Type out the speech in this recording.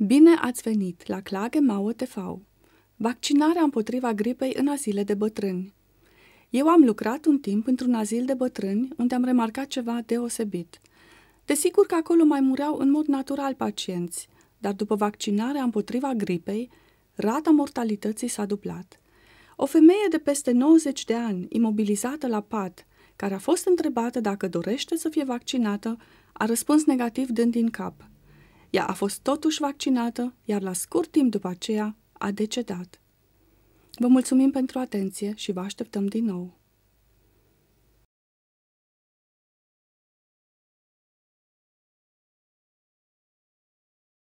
Bine ați venit la Clage Mauă TV. Vaccinarea împotriva gripei în azile de bătrâni. Eu am lucrat un timp într-un azil de bătrâni unde am remarcat ceva deosebit. Desigur că acolo mai mureau în mod natural pacienți, dar după vaccinarea împotriva gripei, rata mortalității s-a dublat. O femeie de peste 90 de ani, imobilizată la pat, care a fost întrebată dacă dorește să fie vaccinată, a răspuns negativ dând din cap – ea a fost totuși vaccinată, iar la scurt timp după aceea a decedat. Vă mulțumim pentru atenție și vă așteptăm din nou!